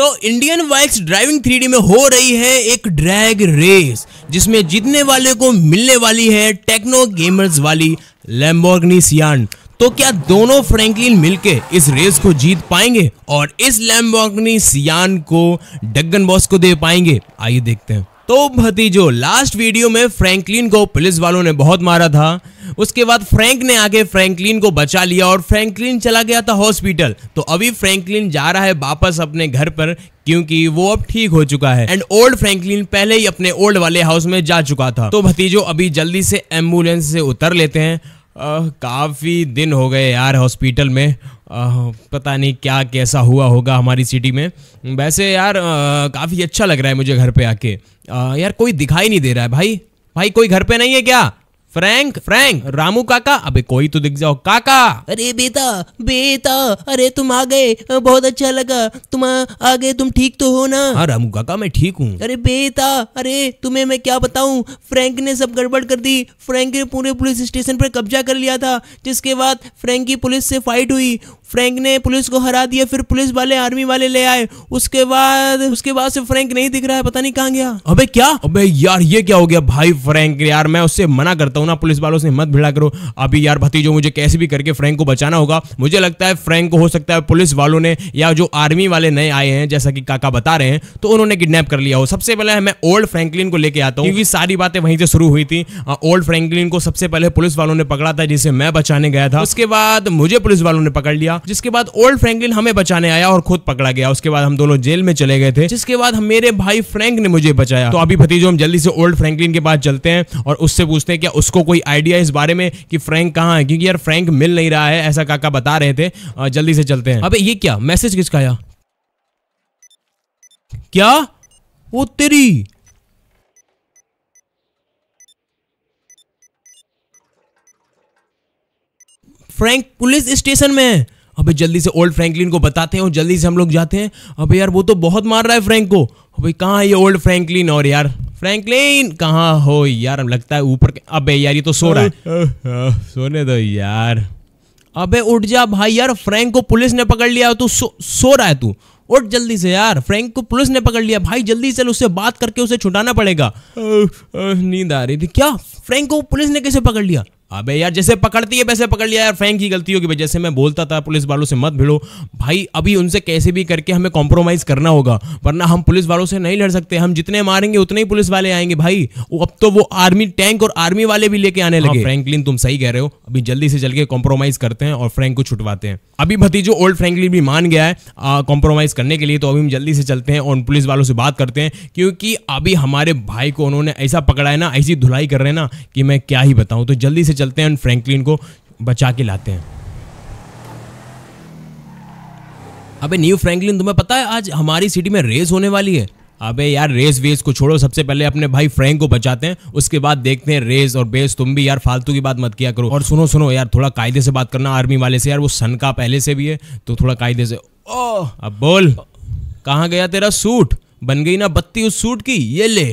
तो Indian bikes driving three में हो रही है एक ड्रैग रेस जिसमें जीतने वाले को मिलने वाली है टेक्नो गेमर्स वाली लैम्बोर्गनी सियान तो क्या दोनों फ्रैंकलिन मिलके इस रेस को जीत पाएंगे और इस लैम्बोर्गनी सियान को डगन बॉस को दे पाएंगे आइए देखते हैं तो भतीजो लास्ट वीडियो में फ्रैंकलिन को पुलिस वालों ने बहुत मारा था उसके बाद फ्रैंक ने आगे फ्रैंकलिन को बचा लिया और फ्रैंकलिन चला गया था हॉस्पिटल तो अभी फ्रैंकलिन जा रहा है वापस अपने घर पर क्योंकि वो अब ठीक हो चुका है एंड ओल्ड फ्रैंकलिन पहले ही अपने ओल्ड वाले हाउस में जा चुका था तो भतीजो अभी जल्दी से एम्बुलेंस से उतर लेते हैं काफ़ी दिन हो गए यार हॉस्पिटल में आ, पता नहीं क्या कैसा हुआ होगा हमारी सिटी में वैसे यार काफ़ी अच्छा लग रहा है मुझे घर पे आके आ, यार कोई दिखाई नहीं दे रहा है भाई भाई कोई घर पे नहीं है क्या फ्रैंक फ्रैंक रामू काका अबे कोई तो दिख जाओ काका अरे बेटा बेटा अरे तुम आ गए बहुत अच्छा लगा तुम आ, गए तुम ठीक तो हो ना हाँ रामू काका मैं ठीक हूँ अरे बेटा अरे तुम्हें मैं क्या बताऊँ फ्रैंक ने सब गड़बड़ कर दी फ्रैंक ने पूरे पुलिस स्टेशन पर कब्जा कर लिया था जिसके बाद फ्रैंक की पुलिस से फाइट हुई फ्रैंक ने पुलिस को हरा दिया फिर पुलिस वाले आर्मी वाले ले आए उसके बाद उसके बाद से फ्रैंक नहीं दिख रहा है पता नहीं कहाँ गया अबे क्या अबे यार ये क्या हो गया भाई फ्रैंक यार मैं उससे मना करता चाहता हूँ ना पुलिस वालों से मत भिड़ा करो अभी यार भतीजो मुझे कैसे भी करके फ्रैंक को बचाना होगा मुझे लगता है फ्रैंक को हो सकता है पुलिस वालों ने या जो आर्मी वाले नए आए हैं जैसा कि काका बता रहे हैं तो उन्होंने किडनैप कर लिया हो सबसे पहले मैं ओल्ड फ्रैंकलिन को लेकर आता हूँ क्योंकि सारी बातें वहीं से शुरू हुई थी ओल्ड फ्रैंकलिन को सबसे पहले पुलिस वालों ने पकड़ा था जिसे मैं बचाने गया था उसके बाद मुझे पुलिस वालों ने पकड़ लिया जिसके बाद ओल्ड फ्रैंकलिन हमें बचाने आया और खुद पकड़ा गया उसके बाद हम दोनों जेल में चले गए थे जिसके बाद मेरे भाई फ्रैंक ने मुझे बचाया तो अभी भतीजो हम जल्दी से ओल्ड फ्रैंकलिन के पास चलते हैं और उससे पूछते हैं क्या उस उसको कोई आइडिया इस बारे में कि फ्रैंक कहाँ है क्योंकि यार फ्रैंक मिल नहीं रहा है ऐसा काका बता रहे थे जल्दी से चलते हैं अबे ये क्या मैसेज किसका आया क्या वो तेरी फ्रैंक पुलिस स्टेशन में है अबे जल्दी से ओल्ड फ्रैंकलिन को बताते हैं और जल्दी से हम लोग जाते हैं अबे यार वो तो बहुत मार रहा है फ्रैंक को अबे कहाँ है ये ओल्ड फ्रैंकलिन और यार फ्रैंकलिन कहाँ हो यार लगता है ऊपर अबे यार ये तो सो रहा है सोने दो यार अबे उठ जा भाई यार फ्रैंक को पुलिस ने पकड़ लिया तू सो, सो रहा है तू उठ जल्दी से यार फ्रैंक को पुलिस ने पकड़ लिया भाई जल्दी चल उससे बात करके उसे छुटाना पड़ेगा नींद आ रही थी क्या फ्रैंक को पुलिस ने कैसे पकड़ लिया अबे यार जैसे पकड़ती है वैसे पकड़ लिया यार फैंक की गलती होगी जैसे मैं बोलता था पुलिस वालों से मत भिड़ो भाई अभी उनसे कैसे भी करके हमें कॉम्प्रोमाइज़ करना होगा वरना हम पुलिस वालों से नहीं लड़ सकते हम जितने मारेंगे उतने ही पुलिस वाले आएंगे भाई अब तो वो आर्मी टैंक और आर्मी वाले भी लेके आने हाँ, लगे फ्रेंकलिन तुम सही कह रहे हो अभी जल्दी से जल के कॉम्प्रोमाइज़ करते हैं और फ्रेंक को छुटवाते हैं अभी भतीजो ओल्ड फ्रेंकलिन भी मान गया है कॉम्प्रोमाइज़ करने के लिए तो अभी हम जल्दी से चलते हैं और पुलिस वालों से बात करते हैं क्योंकि अभी हमारे भाई को उन्होंने ऐसा पकड़ा है ना ऐसी धुलाई कर रहे हैं ना कि मैं क्या ही बताऊँ तो जल्दी से चलते हैं और फ्रैंकलिन को बचा के लाते हैं अबे न्यू फ्रैंकलिन तुम्हें पता है आज हमारी सिटी में रेस होने वाली है अबे यार रेस वेस को छोड़ो सबसे पहले अपने भाई फ्रैंक को बचाते हैं उसके बाद देखते हैं रेस और बेस तुम भी यार फालतू की बात मत किया करो और सुनो सुनो यार थोड़ा कायदे से बात करना आर्मी वाले से यार वो सन का पहले से भी है तो थोड़ा कायदे से ओ अब बोल कहाँ गया तेरा सूट बन गई ना बत्ती उस सूट की ये ले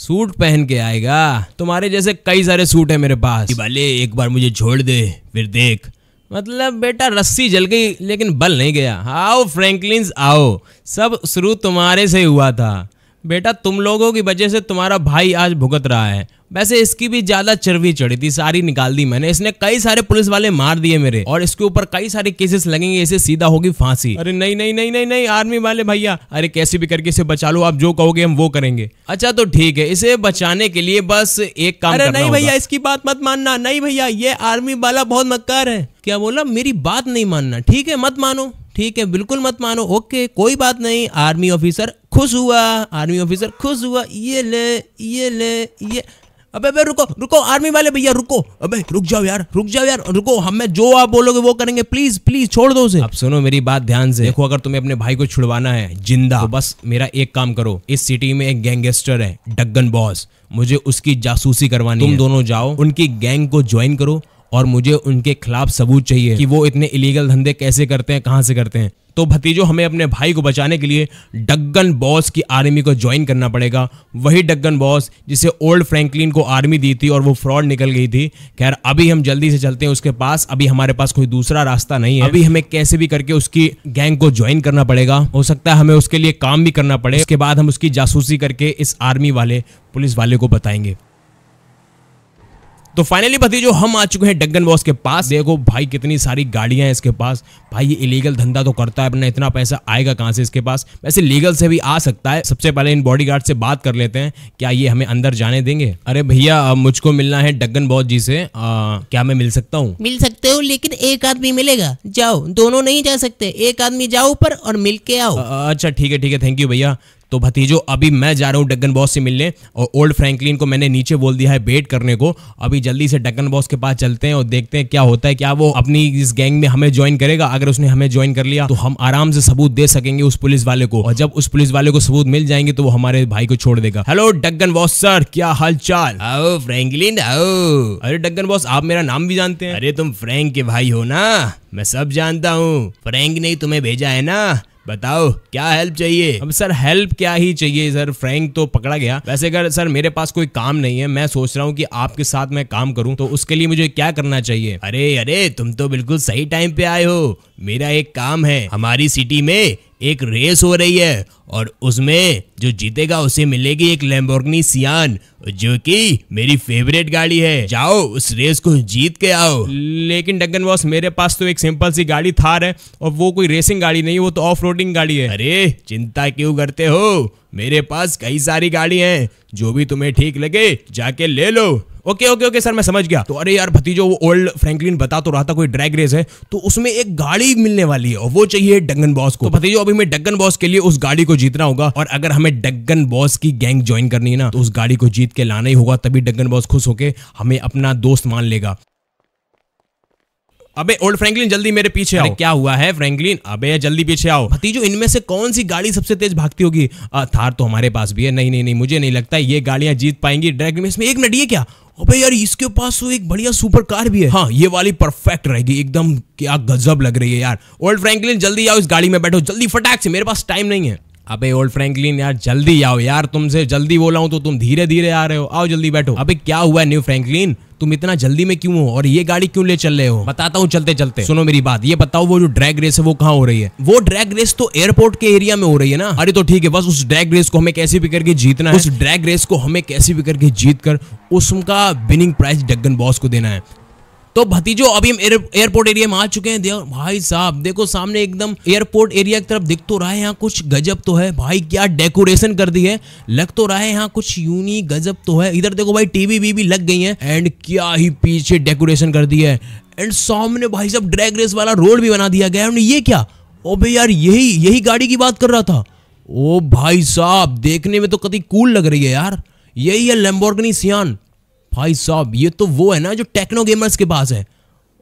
सूट पहन के आएगा तुम्हारे जैसे कई सारे सूट है मेरे पास भले एक बार मुझे छोड़ दे फिर देख मतलब बेटा रस्सी जल गई लेकिन बल नहीं गया आओ फ्रैंकलिन आओ सब शुरू तुम्हारे से हुआ था बेटा तुम लोगों की वजह से तुम्हारा भाई आज भुगत रहा है वैसे इसकी भी ज्यादा चर्बी चढ़ी थी सारी निकाल दी मैंने इसने कई सारे पुलिस वाले मार दिए मेरे और इसके ऊपर कई सारे केसेस लगेंगे इसे सीधा होगी फांसी अरे नहीं नहीं नहीं नहीं नहीं आर्मी वाले भैया अरे कैसे भी करके इसे बचा लो आप जो कहोगे हम वो करेंगे अच्छा तो ठीक है इसे बचाने के लिए बस एक काम अरे नहीं भैया इसकी बात मत मानना नहीं भैया ये आर्मी वाला बहुत मक्कार है क्या बोला मेरी बात नहीं मानना ठीक है मत मानो ठीक है बिल्कुल मत मानो ओके कोई बात नहीं आर्मी ऑफिसर खुश हुआ आर्मी ऑफिसर खुश हुआ ये ले ये ले ये अबे अबे रुको रुको आर्मी वाले भैया रुको अबे रुक जाओ यार रुक जाओ यार रुको हमें जो आप बोलोगे वो करेंगे प्लीज प्लीज छोड़ दो उसे अब सुनो मेरी बात ध्यान से देखो अगर तुम्हें अपने भाई को छुड़वाना है जिंदा तो बस मेरा एक काम करो इस सिटी में एक गैंगस्टर है डगन बॉस मुझे उसकी जासूसी करवानी तुम है। दोनों जाओ उनकी गैंग को ज्वाइन करो और मुझे उनके खिलाफ सबूत चाहिए कि वो इतने इलीगल धंधे कैसे करते हैं कहाँ से करते हैं तो भतीजो हमें अपने भाई को बचाने के लिए डगन बॉस की आर्मी को ज्वाइन करना पड़ेगा वही डगन बॉस जिसे ओल्ड फ्रैंकलिन को आर्मी दी थी और वो फ्रॉड निकल गई थी खैर अभी हम जल्दी से चलते हैं उसके पास अभी हमारे पास कोई दूसरा रास्ता नहीं है अभी हमें कैसे भी करके उसकी गैंग को ज्वाइन करना पड़ेगा हो सकता है हमें उसके लिए काम भी करना पड़े उसके बाद हम उसकी जासूसी करके इस आर्मी वाले पुलिस वाले को बताएंगे तो फाइनली भतीजो हम आ चुके हैं डगन बॉस के पास देखो भाई कितनी सारी गाड़ियां हैं इसके पास भाई ये इलीगल धंधा तो करता है अपना इतना पैसा आएगा कहाँ से इसके पास वैसे लीगल से भी आ सकता है सबसे पहले इन बॉडीगार्ड से बात कर लेते हैं क्या ये हमें अंदर जाने देंगे अरे भैया मुझको मिलना है डगन बॉस जी से आ, क्या मैं मिल सकता हूँ मिल सकते हो लेकिन एक आदमी मिलेगा जाओ दोनों नहीं जा सकते एक आदमी जाओ ऊपर और मिल के आओ अच्छा ठीक है ठीक है थैंक यू भैया तो भतीजो अभी मैं जा रहा हूँ डगन बॉस से मिलने और ओल्ड फ्रैंकलिन को मैंने नीचे बोल दिया है वेट करने को अभी जल्दी से डगन बॉस के पास चलते हैं और देखते हैं क्या होता है क्या वो अपनी इस गैंग में हमें ज्वाइन करेगा अगर उसने हमें ज्वाइन कर लिया तो हम आराम से सबूत दे सकेंगे उस पुलिस वाले को और जब उस पुलिस वाले को सबूत मिल जाएंगे तो वो हमारे भाई को छोड़ देगा हेलो डगन बॉस सर क्या हाल चाल फ्रेंकलिन अरे डगन बॉस आप मेरा नाम भी जानते हैं अरे तुम फ्रेंक के भाई हो ना मैं सब जानता हूँ फ्रेंक ने तुम्हें भेजा है ना बताओ क्या हेल्प चाहिए अब सर हेल्प क्या ही चाहिए सर फ्रैंक तो पकड़ा गया वैसे अगर सर मेरे पास कोई काम नहीं है मैं सोच रहा हूँ कि आपके साथ मैं काम करूँ तो उसके लिए मुझे क्या करना चाहिए अरे अरे तुम तो बिल्कुल सही टाइम पे आए हो मेरा एक काम है हमारी सिटी में एक रेस हो रही है और उसमें जो जीतेगा उसे मिलेगी एक लेम्बोर्गनी सियान जो कि मेरी फेवरेट गाड़ी है जाओ उस रेस को जीत के आओ लेकिन डगन बॉस मेरे पास तो एक सिंपल सी गाड़ी थार है और वो कोई रेसिंग गाड़ी नहीं वो तो ऑफ रोडिंग गाड़ी है अरे चिंता क्यों करते हो मेरे पास कई सारी गाड़ी हैं जो भी तुम्हें ठीक लगे जाके ले लो ओके ओके ओके सर मैं समझ गया तो अरे यार भतीजो वो ओल्ड फ्रैंकलिन बता तो रहा था कोई ड्रैग रेस है तो उसमें एक गाड़ी मिलने वाली है और वो चाहिए डगन बॉस को तो भतीजो अभी मैं डगन बॉस के लिए उस गाड़ी को जीतना होगा और अगर हमें डगन बॉस की गैंग ज्वाइन करनी है ना तो उस गाड़ी को जीत के लाना ही होगा तभी डगन बॉस खुश होकर हमें अपना दोस्त मान लेगा अबे ओल्ड फ्रैंकलिन जल्दी मेरे पीछे आओ क्या हुआ है फ्रैंकलिन अबे जल्दी पीछे आओ भतीजो इनमें से कौन सी गाड़ी सबसे तेज भागती होगी थार तो हमारे पास भी है नहीं नहीं नहीं मुझे नहीं लगता ये गाड़ियां जीत पाएंगी ड्रैगन में एक मिनट ये क्या अबे यार इसके पास तो एक बढ़िया सुपर कार भी है हाँ ये वाली परफेक्ट रहेगी एकदम क्या गजब लग रही है यार ओल्ड फ्रैंकलिन जल्दी आओ इस गाड़ी में बैठो जल्दी फटाक से मेरे पास टाइम नहीं है अबे ओल्ड फ्रैंकलिन यार जल्दी आओ यार तुमसे जल्दी बोला हूँ तो तुम धीरे धीरे आ रहे हो आओ जल्दी बैठो अबे क्या हुआ न्यू फ्रैंकलिन तुम इतना जल्दी में क्यों हो और ये गाड़ी क्यों ले चल रहे हो बताता हूँ चलते चलते सुनो मेरी बात ये बताओ वो जो ड्रैग रेस है वो कहाँ हो रही है वो ड्रैग रेस तो एयरपोर्ट के एरिया में हो रही है ना अरे तो ठीक है बस उस ड्रैग रेस को हमें कैसे भी करके जीतना है उस ड्रैग रेस को हमें कैसे भी करके जीत कर उसका विनिंग प्राइज डगन बॉस को देना है तो भतीजो अभी हम एयरपोर्ट एरिया में आ चुके हैं भाई साहब देखो सामने एकदम एयरपोर्ट एरिया की तरफ दिख तो रहा है यहाँ कुछ गजब तो है भाई क्या डेकोरेशन कर दी है लग तो रहा है यहाँ कुछ यूनिक गजब तो है इधर देखो भाई टीवी भी, भी लग गई है एंड क्या ही पीछे डेकोरेशन कर दी है एंड सामने भाई साहब ड्रैग रेस वाला रोड भी बना दिया गया है ये क्या ओ भाई यार यही यही गाड़ी की बात कर रहा था ओ भाई साहब देखने में तो कति कूल लग रही है यार यही है लेम्बोर्गनी सियान भाई साहब ये तो वो है ना जो टेक्नो गेमर्स के पास है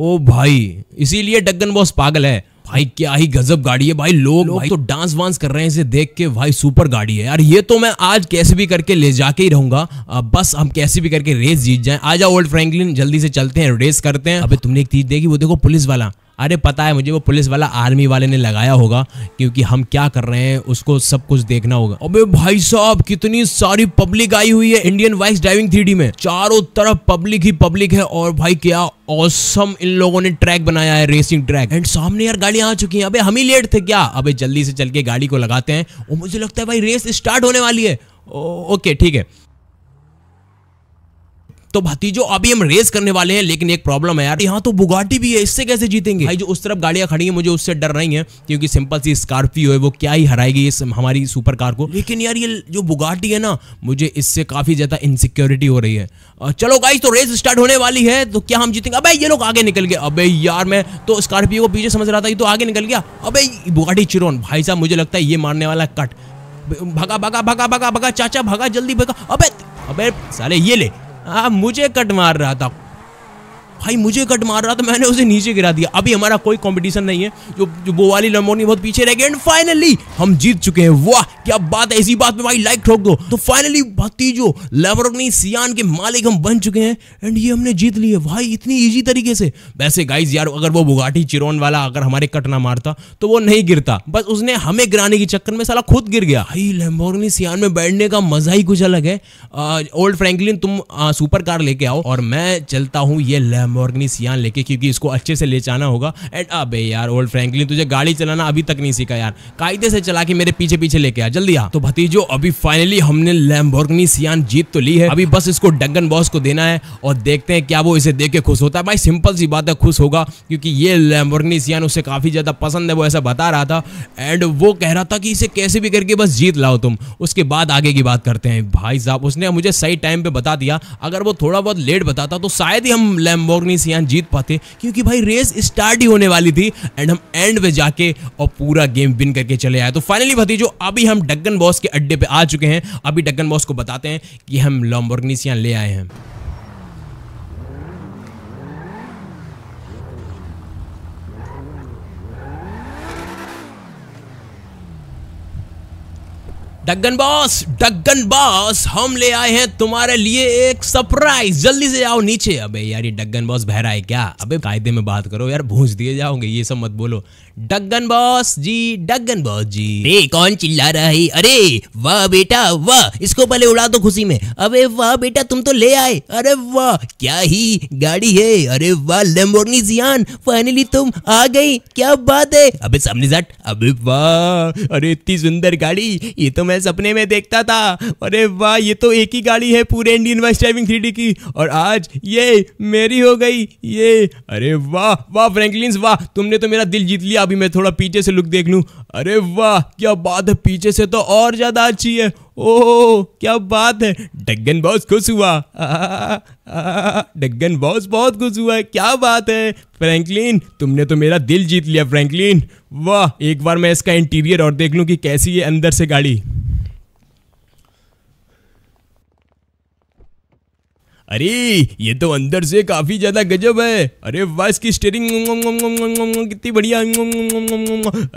ओ भाई इसीलिए डगन बॉस पागल है भाई क्या ही गजब गाड़ी है भाई लोग, लोग भाई तो डांस तो वांस कर रहे हैं इसे देख के भाई सुपर गाड़ी है यार ये तो मैं आज कैसे भी करके ले जाके ही रहूंगा बस हम कैसे भी करके रेस जीत जाए आजा ओल्ड फ्रैंकलिन जल्दी से चलते हैं रेस करते हैं अबे तुमने एक चीज देखी वो देखो पुलिस वाला अरे पता है मुझे वो पुलिस वाला आर्मी वाले ने लगाया होगा क्योंकि हम क्या कर रहे हैं उसको सब कुछ देखना होगा अबे भाई साहब कितनी सारी पब्लिक आई हुई है इंडियन वाइस ड्राइविंग थ्री में चारों तरफ पब्लिक ही पब्लिक है और भाई क्या ऑसम इन लोगों ने ट्रैक बनाया है रेसिंग ट्रैक एंड सामने यार गाड़ियां आ चुकी हैं अबे हम ही लेट थे क्या अबे जल्दी से चल के गाड़ी को लगाते हैं और मुझे लगता है भाई रेस स्टार्ट होने वाली है ओके ठीक है तो भतीजो अभी हम रेस करने वाले हैं लेकिन एक प्रॉब्लम है यार यहाँ तो बुगाटी भी है इससे कैसे जीतेंगे भाई जो उस तरफ गाड़ियां खड़ी है मुझे उससे डर रही है क्योंकि सिंपल सी स्कॉर्पियो है वो क्या ही हराएगी इस हमारी सुपर कार को लेकिन यार ये जो बुगाटी है ना मुझे इससे काफी ज्यादा इनसिक्योरिटी हो रही है चलो गाई तो रेस स्टार्ट होने वाली है तो क्या हम जीतेंगे अब ये लोग आगे निकल गए अब यार मैं तो स्कॉर्पियो को पीछे समझ रहा था ये तो आगे निकल गया अब बुगाटी चिरोन भाई साहब मुझे लगता है ये मारने वाला कट भगा भगा भगा भगा भगा चाचा भगा जल्दी भगा अबे अबे साले ये ले आ, हाँ, मुझे कट मार रहा था भाई मुझे कट मार रहा था मैंने उसे नीचे गिरा दिया अभी हमारा कोई कॉम्पिटिशन नहीं है जो जो वो वाली लमोनी बहुत पीछे रह गए एंड फाइनली हम जीत चुके हैं वाह क्या बात है इसी बात में भाई लाइक ठोक दो तो फाइनली भतीजो लेबरोनी सियान के मालिक हम बन चुके हैं एंड ये हमने जीत लिए भाई इतनी ईजी तरीके से वैसे गाइज यार अगर वो बुगाटी चिरोन वाला अगर हमारे कट ना मारता तो वो नहीं गिरता बस उसने हमें गिराने के चक्कर में साला खुद गिर गया भाई लेम्बोर्गिनी सियान में बैठने का मजा ही कुछ अलग है ओल्ड फ्रेंकलिन तुम सुपर कार लेके आओ और मैं चलता हूँ ये लेम लैम्बोर्गिनी सियान लेके क्योंकि इसको अच्छे से ले जाना होगा एंड अबे यार ओल्ड फ्रैंकलिन तुझे गाड़ी चलाना अभी तक नहीं सीखा यार कायदे से चला के मेरे पीछे पीछे लेके आ जल्दी आ तो भतीजो अभी फाइनली हमने लैम्बोर्गिनी सियान जीत तो ली है अभी बस इसको डगन बॉस को देना है और देखते हैं क्या वो इसे देख के खुश होता है भाई सिंपल सी बात है खुश होगा क्योंकि ये लैम्बोर्गिनी सियान उसे काफी ज्यादा पसंद है वो ऐसा बता रहा था एंड वो कह रहा था कि इसे कैसे भी करके बस जीत लाओ तुम उसके बाद आगे की बात करते हैं भाई साहब उसने मुझे सही टाइम पे बता दिया अगर वो थोड़ा बहुत लेट बताता तो शायद ही हम लैम्बो ऑर्गेनाइजियान जीत पाते क्योंकि भाई रेस स्टार्ट ही होने वाली थी एंड हम एंड में जाके और पूरा गेम विन करके चले आए तो फाइनली भतीजो अभी हम डगन बॉस के अड्डे पे आ चुके हैं अभी डगन बॉस को बताते हैं कि हम लॉम्बोर्गनीसियान ले आए हैं डगन बॉस डगन बॉस हम ले आए हैं तुम्हारे लिए एक सरप्राइज जल्दी से आओ नीचे अबे यार ये डगन बॉस बहरा है क्या अबे कायदे में बात करो यार भूज दिए जाओगे ये सब मत बोलो डगन बॉस जी डगन बॉस जी रे कौन चिल्ला रहा है अरे वाह बेटा वाह इसको पहले उड़ा दो खुशी में अबे वाह बेटा तुम तो ले आए अरे वाह क्या ही गाड़ी है अरे वाह लेम्बोर्गिनी जियान फाइनली तुम आ गई क्या बात है अबे सामने सट अबे वाह अरे इतनी सुंदर गाड़ी ये तो मैं सपने में देखता था अरे वाह ये तो एक ही गाड़ी है पूरे इंडियन वाइस ड्राइविंग थ्री की और आज ये मेरी हो गई ये अरे वाह वाह फ्रेंकलिन वाह तुमने तो मेरा दिल जीत लिया अभी मैं थोड़ा पीछे से लुक देख लूँ अरे वाह क्या बात है पीछे से तो और ज़्यादा अच्छी है ओह क्या बात है डगन बॉस खुश हुआ डगन बॉस बहुत खुश हुआ है क्या बात है फ्रैंकलिन तुमने तो मेरा दिल जीत लिया फ्रैंकलिन वाह एक बार मैं इसका इंटीरियर और देख लूँ कि कैसी है अंदर से गाड़ी अरे ये तो अंदर से काफी ज्यादा गजब है अरे बस की स्टेरिंग कितनी बढ़िया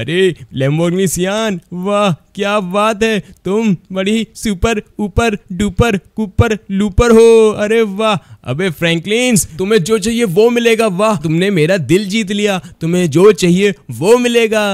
अरे लेम्बोर्गिनी सियान वाह क्या बात है तुम बड़ी सुपर ऊपर डुपर कुपर लूपर हो अरे वाह अबे फ्रैंकलिन तुम्हें जो चाहिए वो मिलेगा वाह तुमने मेरा दिल जीत लिया तुम्हें जो चाहिए वो मिलेगा